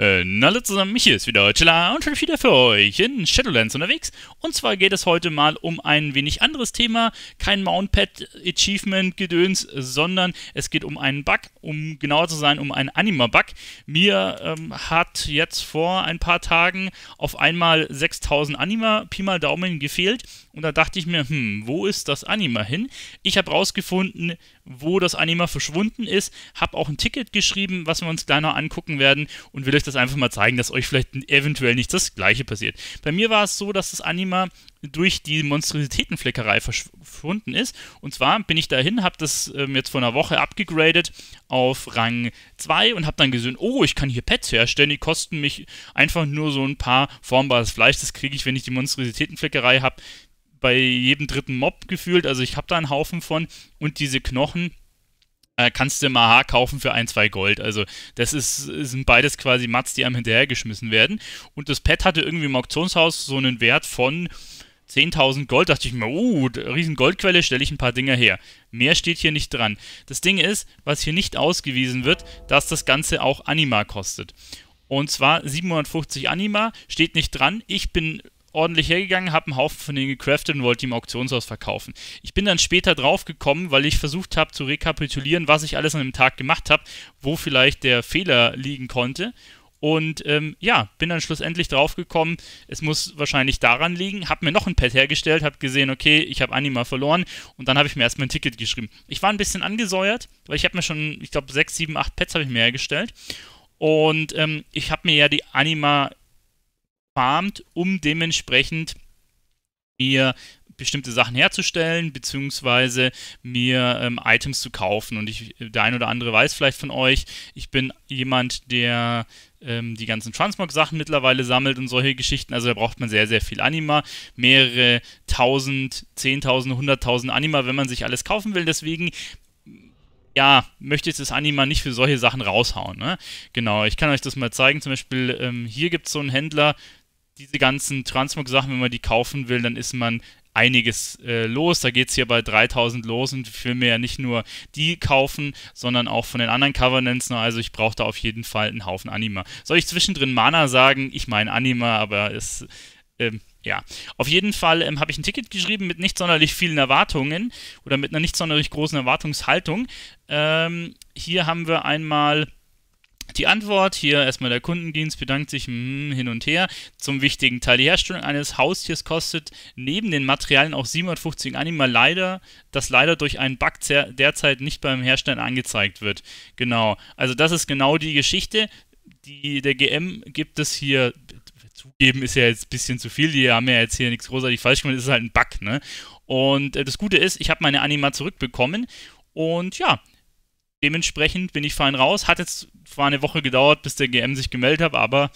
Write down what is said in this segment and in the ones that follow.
Und äh, hallo zusammen, mich hier ist wieder Chilla und schon wieder für euch in Shadowlands unterwegs. Und zwar geht es heute mal um ein wenig anderes Thema, kein Mountpad Achievement Gedöns, sondern es geht um einen Bug, um genauer zu sein, um einen Anima-Bug. Mir ähm, hat jetzt vor ein paar Tagen auf einmal 6000 Anima, Pi mal Daumen, gefehlt. Und da dachte ich mir, hm, wo ist das Anima hin? Ich habe rausgefunden, wo das Anima verschwunden ist, habe auch ein Ticket geschrieben, was wir uns gleich noch angucken werden und will euch das einfach mal zeigen, dass euch vielleicht eventuell nicht das gleiche passiert. Bei mir war es so, dass das Anima durch die Monstrositätenfleckerei verschwunden ist. Und zwar bin ich dahin, habe das ähm, jetzt vor einer Woche abgegradet auf Rang 2 und habe dann gesehen, oh, ich kann hier Pets herstellen, die kosten mich einfach nur so ein paar formbares Fleisch. Das kriege ich, wenn ich die Monstrositätenfleckerei habe, bei jedem dritten Mob gefühlt. Also ich habe da einen Haufen von und diese Knochen äh, kannst du im AHA kaufen für ein, zwei Gold. Also das ist, sind beides quasi Mats, die einem hinterhergeschmissen werden. Und das Pad hatte irgendwie im Auktionshaus so einen Wert von 10.000 Gold, dachte ich mir, uh, riesen Goldquelle, stelle ich ein paar Dinger her. Mehr steht hier nicht dran. Das Ding ist, was hier nicht ausgewiesen wird, dass das Ganze auch Anima kostet. Und zwar 750 Anima, steht nicht dran. Ich bin ordentlich hergegangen, habe einen Haufen von denen gecraftet und wollte die im Auktionshaus verkaufen. Ich bin dann später draufgekommen, weil ich versucht habe zu rekapitulieren, was ich alles an dem Tag gemacht habe, wo vielleicht der Fehler liegen konnte. Und ähm, ja, bin dann schlussendlich draufgekommen, es muss wahrscheinlich daran liegen. Habe mir noch ein Pad hergestellt, habe gesehen, okay, ich habe Anima verloren und dann habe ich mir erstmal ein Ticket geschrieben. Ich war ein bisschen angesäuert, weil ich habe mir schon, ich glaube, sechs, sieben, acht Pads habe ich mir hergestellt. Und ähm, ich habe mir ja die Anima gefarmt, um dementsprechend mir bestimmte Sachen herzustellen, beziehungsweise mir ähm, Items zu kaufen. Und ich, der ein oder andere weiß vielleicht von euch, ich bin jemand, der ähm, die ganzen Transmog-Sachen mittlerweile sammelt und solche Geschichten. Also da braucht man sehr, sehr viel Anima. Mehrere tausend, zehntausend, hunderttausend Anima, wenn man sich alles kaufen will. Deswegen ja, möchte ich das Anima nicht für solche Sachen raushauen. Ne? Genau, ich kann euch das mal zeigen. Zum Beispiel ähm, hier gibt es so einen Händler, diese ganzen Transmog-Sachen, wenn man die kaufen will, dann ist man einiges äh, los. Da geht es hier bei 3000 los und ich will mir ja nicht nur die kaufen, sondern auch von den anderen Covenants. also ich brauche da auf jeden Fall einen Haufen Anima. Soll ich zwischendrin Mana sagen? Ich meine Anima, aber es... Ähm, ja, auf jeden Fall ähm, habe ich ein Ticket geschrieben mit nicht sonderlich vielen Erwartungen oder mit einer nicht sonderlich großen Erwartungshaltung. Ähm, hier haben wir einmal die Antwort, hier erstmal der Kundendienst bedankt sich mm, hin und her. Zum wichtigen Teil, die Herstellung eines Haustiers kostet neben den Materialien auch 750 Anima leider, das leider durch einen Bug derzeit nicht beim Hersteller angezeigt wird. Genau, also das ist genau die Geschichte. Die, der GM gibt es hier zugeben ist ja jetzt ein bisschen zu viel, die haben ja jetzt hier nichts großartig falsch gemacht, das ist halt ein Bug, ne? Und äh, das Gute ist, ich habe meine Anima zurückbekommen und ja, dementsprechend bin ich fein raus. Hat jetzt zwar eine Woche gedauert, bis der GM sich gemeldet hat, aber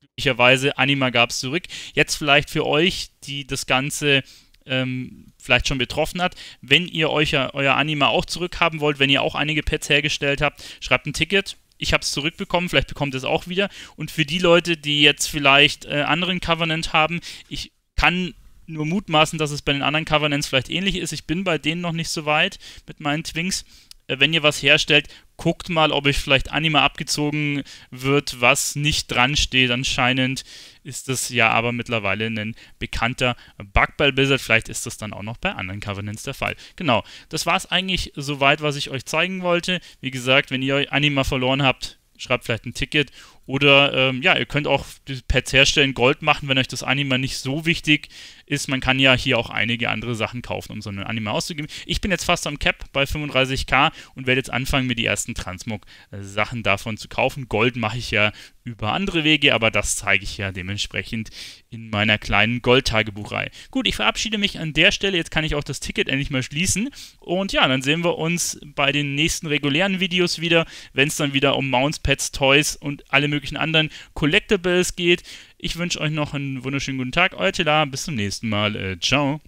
glücklicherweise Anima gab es zurück. Jetzt vielleicht für euch, die das Ganze ähm, vielleicht schon betroffen hat. Wenn ihr euch, euer Anima auch zurückhaben wollt, wenn ihr auch einige Pets hergestellt habt, schreibt ein Ticket. Ich habe es zurückbekommen, vielleicht bekommt ihr es auch wieder. Und für die Leute, die jetzt vielleicht äh, anderen Covenant haben, ich kann nur mutmaßen, dass es bei den anderen Covenants vielleicht ähnlich ist. Ich bin bei denen noch nicht so weit mit meinen Twinks. Äh, wenn ihr was herstellt, guckt mal, ob euch vielleicht Anima abgezogen wird, was nicht dran steht. Anscheinend ist das ja aber mittlerweile ein bekannter Bug bei Blizzard. Vielleicht ist das dann auch noch bei anderen Covenants der Fall. Genau, das war es eigentlich soweit, was ich euch zeigen wollte. Wie gesagt, wenn ihr Anima verloren habt, schreibt vielleicht ein Ticket oder ähm, ja, ihr könnt auch Pads herstellen, Gold machen, wenn euch das Anima nicht so wichtig ist. Man kann ja hier auch einige andere Sachen kaufen, um so ein Anima auszugeben. Ich bin jetzt fast am Cap bei 35k und werde jetzt anfangen, mir die ersten Transmog-Sachen davon zu kaufen. Gold mache ich ja über andere Wege, aber das zeige ich ja dementsprechend in meiner kleinen Gold-Tagebuchreihe. Gut, ich verabschiede mich an der Stelle. Jetzt kann ich auch das Ticket endlich mal schließen. Und ja, dann sehen wir uns bei den nächsten regulären Videos wieder, wenn es dann wieder um Mounts, Pets, Toys und alle möglichen möglichen anderen Collectibles geht. Ich wünsche euch noch einen wunderschönen guten Tag. Euer Tela, bis zum nächsten Mal. Äh, ciao.